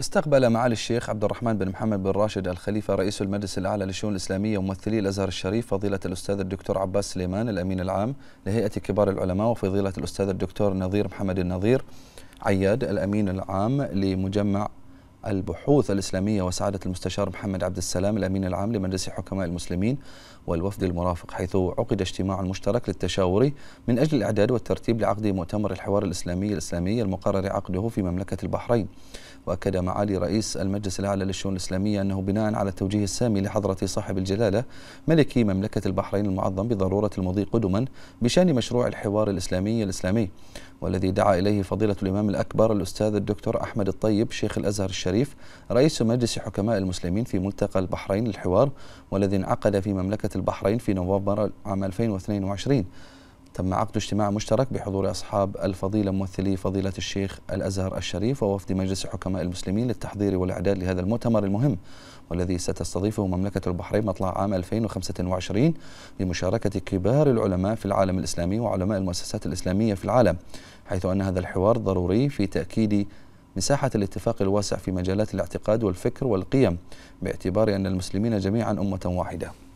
استقبل معالي الشيخ عبد الرحمن بن محمد بن راشد الخليفة رئيس المجلس الأعلى للشؤون الإسلامية وممثلي الأزهر الشريف فضيلة الأستاذ الدكتور عباس سليمان الأمين العام لهيئة كبار العلماء وفضيلة الأستاذ الدكتور نظير محمد النظير عياد الأمين العام لمجمع البحوث الإسلامية وسعادة المستشار محمد عبد السلام الأمين العام لمجلس حكماء المسلمين والوفد المرافق حيث عقد اجتماع مشترك للتشاور من أجل الإعداد والترتيب لعقد مؤتمر الحوار الإسلامي الإسلامي المقرر عقده في مملكة البحرين وأكد معالي رئيس المجلس الأعلى للشؤون الإسلامية أنه بناء على التوجيه السامي لحضرة صاحب الجلالة ملك مملكة البحرين المعظم بضرورة المضي قدما بشأن مشروع الحوار الإسلامي الإسلامي والذي دعا إليه فضيلة الإمام الأكبر الأستاذ الدكتور أحمد الطيب شيخ الأزهر الشريف رئيس مجلس حكماء المسلمين في ملتقى البحرين للحوار والذي انعقد في مملكة البحرين في نوفمبر عام 2022 تم عقد اجتماع مشترك بحضور أصحاب الفضيلة ممثلي فضيلة الشيخ الأزهر الشريف ووفد مجلس حكماء المسلمين للتحضير والإعداد لهذا المؤتمر المهم والذي ستستضيفه مملكة البحرين مطلع عام 2025 بمشاركة كبار العلماء في العالم الإسلامي وعلماء المؤسسات الإسلامية في العالم حيث أن هذا الحوار ضروري في تأكيد مساحة الاتفاق الواسع في مجالات الاعتقاد والفكر والقيم باعتبار أن المسلمين جميعا أمة واحدة